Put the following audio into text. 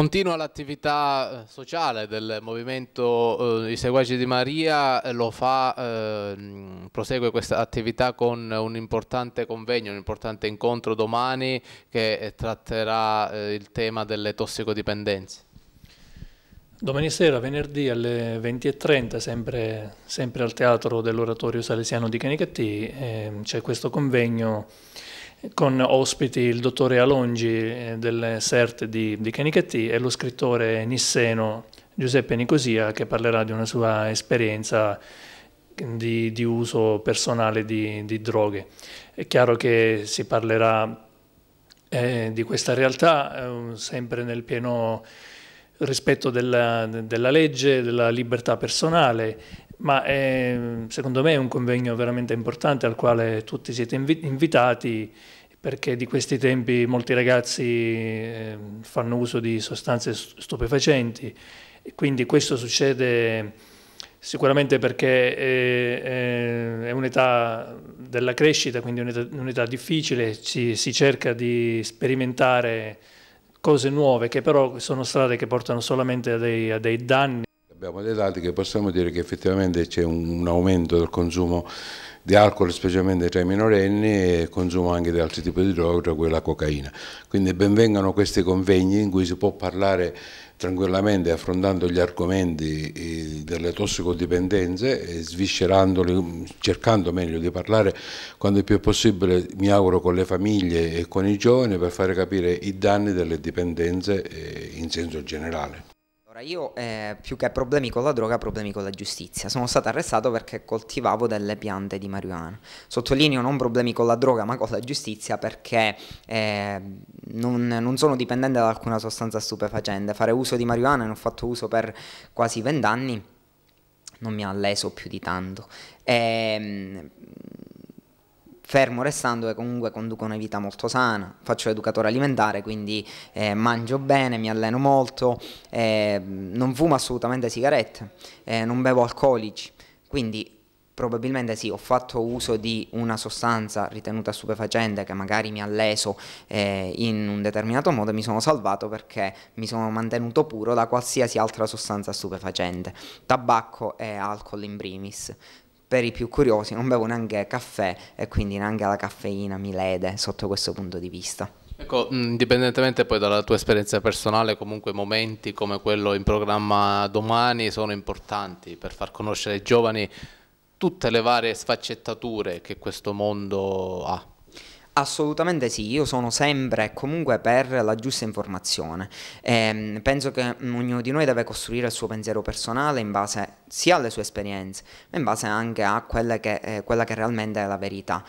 Continua l'attività eh, sociale del movimento eh, I Seguaci di Maria, eh, lo fa, eh, prosegue questa attività con un importante convegno, un importante incontro domani che eh, tratterà eh, il tema delle tossicodipendenze. Domani sera, venerdì alle 20.30, sempre, sempre al Teatro dell'Oratorio Salesiano di Canicattì, ehm, c'è questo convegno con ospiti il dottore Alongi eh, del CERT di, di Canicattì e lo scrittore nisseno Giuseppe Nicosia che parlerà di una sua esperienza di, di uso personale di, di, droghe. È chiaro che si parlerà eh, di questa realtà eh, sempre nel pieno rispetto della, della, legge, della libertà personale, ma è, ehm, secondo me è un convegno veramente importante al quale tutti siete invitati perché di questi tempi molti ragazzi ehm, fanno uso di sostanze stupefacenti, e quindi questo succede sicuramente perché eh, eh, è, un'età della crescita, quindi un'età, difficile, si, si cerca di sperimentare cose nuove che però sono strade che portano solamente a dei, a dei danni abbiamo dei dati che possiamo dire che effettivamente c'è un, aumento del consumo di alcol specialmente tra i minorenni e consumo anche di altri tipi di droghe tra cui la cocaina. Quindi benvengano questi convegni in cui si può parlare tranquillamente affrontando gli argomenti eh, delle tossicodipendenze, sviscerandoli, cercando meglio di parlare quanto più possibile, mi auguro, con le famiglie e con i giovani per fare capire i danni delle dipendenze eh, in senso generale. Allora, io eh, più che problemi con la droga, problemi con la giustizia. Sono stato arrestato perché coltivavo delle piante di marijuana. Sottolineo non problemi con la droga, ma con la giustizia perché eh, non, non, sono dipendente da alcuna sostanza stupefacente. Fare uso di marijuana ne ho fatto uso per quasi vent'anni non mi ha leso più di tanto. Ehm fermo restando che comunque conduco una vita molto sana, faccio educatore alimentare, quindi eh, mangio bene, mi alleno molto, eh, non fumo assolutamente sigarette, eh, non bevo alcolici, quindi probabilmente sì, ho fatto uso di una sostanza ritenuta stupefacente che magari mi ha leso eh, in un determinato modo e mi sono salvato perché mi sono mantenuto puro da qualsiasi altra sostanza stupefacente, tabacco e alcol in primis per i più curiosi non bevo neanche caffè e quindi neanche la caffeina mi lede sotto questo punto di vista. Ecco, mm, indipendentemente poi dalla tua esperienza personale, comunque momenti come quello in programma domani sono importanti per far conoscere ai giovani tutte le varie sfaccettature che questo mondo ha. Assolutamente sì, io sono sempre e comunque per la giusta informazione. E ehm, penso che mm, ognuno di noi deve costruire il suo pensiero personale in base sia alle sue esperienze, ma in base anche a che, eh, quella che realmente è la verità.